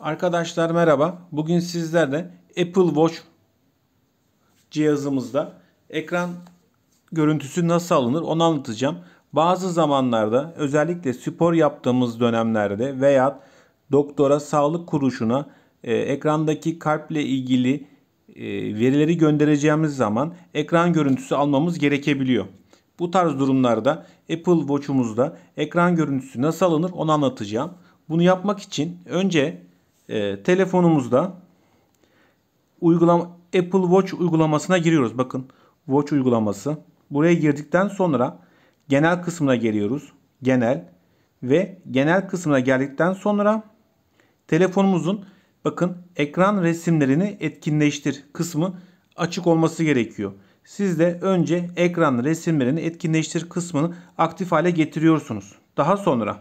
Arkadaşlar merhaba. Bugün sizlerle Apple Watch cihazımızda ekran görüntüsü nasıl alınır onu anlatacağım. Bazı zamanlarda özellikle spor yaptığımız dönemlerde veya doktora, sağlık kuruluşuna e, ekrandaki kalple ilgili e, verileri göndereceğimiz zaman ekran görüntüsü almamız gerekebiliyor. Bu tarz durumlarda Apple Watch'umuzda ekran görüntüsü nasıl alınır onu anlatacağım. Bunu yapmak için önce e, telefonumuzda uygulama Apple Watch uygulamasına giriyoruz. Bakın Watch uygulaması. Buraya girdikten sonra genel kısmına geliyoruz. Genel ve genel kısmına geldikten sonra telefonumuzun bakın ekran resimlerini etkinleştir kısmı açık olması gerekiyor. Siz de önce ekran resimlerini etkinleştir kısmını aktif hale getiriyorsunuz. Daha sonra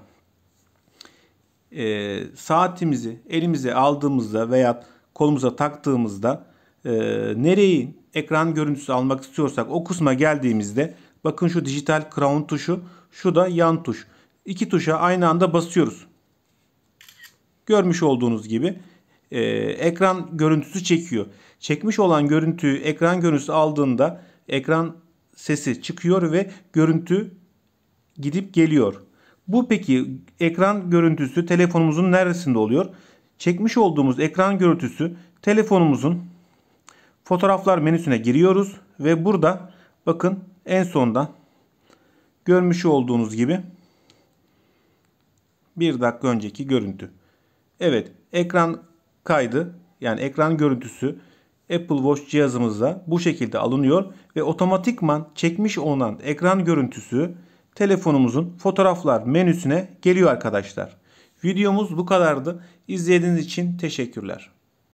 e, saatimizi elimize aldığımızda veya kolumuza taktığımızda e, nereyi ekran görüntüsü almak istiyorsak o kısma geldiğimizde bakın şu dijital crown tuşu şu da yan tuş. İki tuşa aynı anda basıyoruz. Görmüş olduğunuz gibi e, ekran görüntüsü çekiyor. Çekmiş olan görüntüyü ekran görüntüsü aldığında ekran sesi çıkıyor ve görüntü gidip geliyor. Bu peki ekran görüntüsü telefonumuzun neresinde oluyor? Çekmiş olduğumuz ekran görüntüsü telefonumuzun fotoğraflar menüsüne giriyoruz ve burada bakın en sonda görmüş olduğunuz gibi bir dakika önceki görüntü. Evet ekran kaydı yani ekran görüntüsü Apple Watch cihazımızda bu şekilde alınıyor ve otomatikman çekmiş olan ekran görüntüsü telefonumuzun fotoğraflar menüsüne geliyor arkadaşlar. Videomuz bu kadardı. İzlediğiniz için teşekkürler.